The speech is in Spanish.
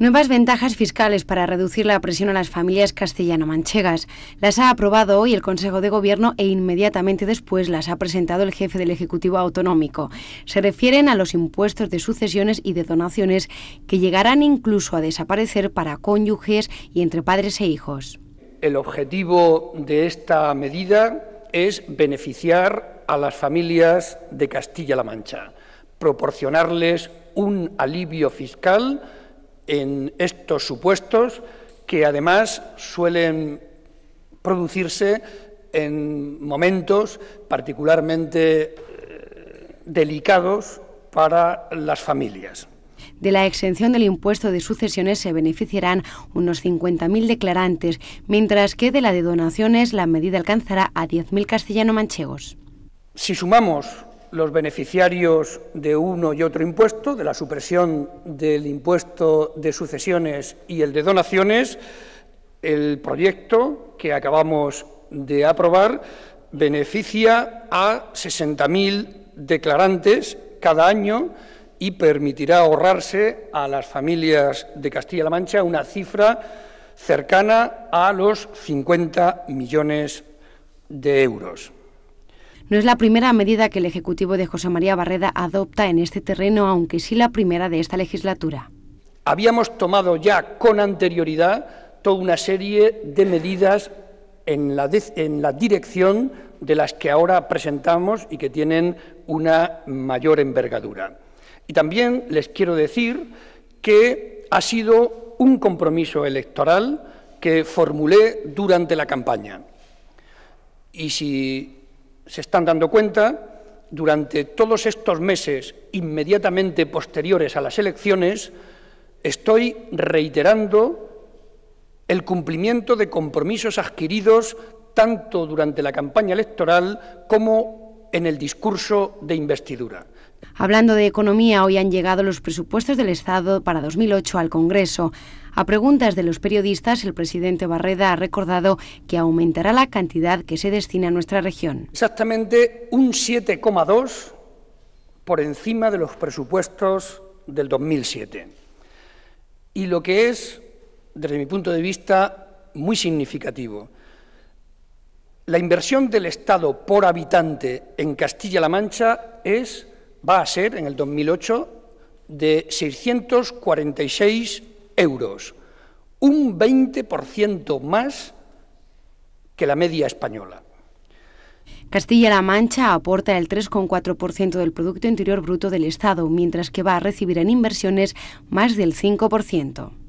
Nuevas ventajas fiscales para reducir la presión a las familias castellano-manchegas. Las ha aprobado hoy el Consejo de Gobierno e inmediatamente después las ha presentado el jefe del Ejecutivo Autonómico. Se refieren a los impuestos de sucesiones y de donaciones que llegarán incluso a desaparecer para cónyuges y entre padres e hijos. El objetivo de esta medida es beneficiar a las familias de Castilla-La Mancha, proporcionarles un alivio fiscal en estos supuestos que además suelen producirse en momentos particularmente eh, delicados para las familias. De la exención del impuesto de sucesiones se beneficiarán unos 50.000 declarantes, mientras que de la de donaciones la medida alcanzará a 10.000 castellano-manchegos. Si sumamos los beneficiarios de uno y otro impuesto, de la supresión del impuesto de sucesiones y el de donaciones, el proyecto que acabamos de aprobar beneficia a 60.000 declarantes cada año y permitirá ahorrarse a las familias de Castilla-La Mancha una cifra cercana a los 50 millones de euros. No es la primera medida que el Ejecutivo de José María Barreda adopta en este terreno, aunque sí la primera de esta legislatura. Habíamos tomado ya con anterioridad toda una serie de medidas en la, dirección de las que ahora presentamos y que tienen una mayor envergadura. Y también les quiero decir que ha sido un compromiso electoral que formulé durante la campaña. Y si se están dando cuenta, durante todos estos meses inmediatamente posteriores a las elecciones, estoy reiterando el cumplimiento de compromisos adquiridos tanto durante la campaña electoral como en el discurso de investidura. Hablando de economía, hoy han llegado los presupuestos del Estado para 2008 al Congreso. A preguntas de los periodistas, el presidente Barreda ha recordado que aumentará la cantidad que se destina a nuestra región. Exactamente un 7,2 por encima de los presupuestos del 2007. Y lo que es, desde mi punto de vista, muy significativo. La inversión del Estado por habitante en Castilla-La Mancha es va a ser en el 2008 de 646 euros, un 20% más que la media española. Castilla-La Mancha aporta el 3,4% del Producto Interior Bruto del Estado, mientras que va a recibir en inversiones más del 5%.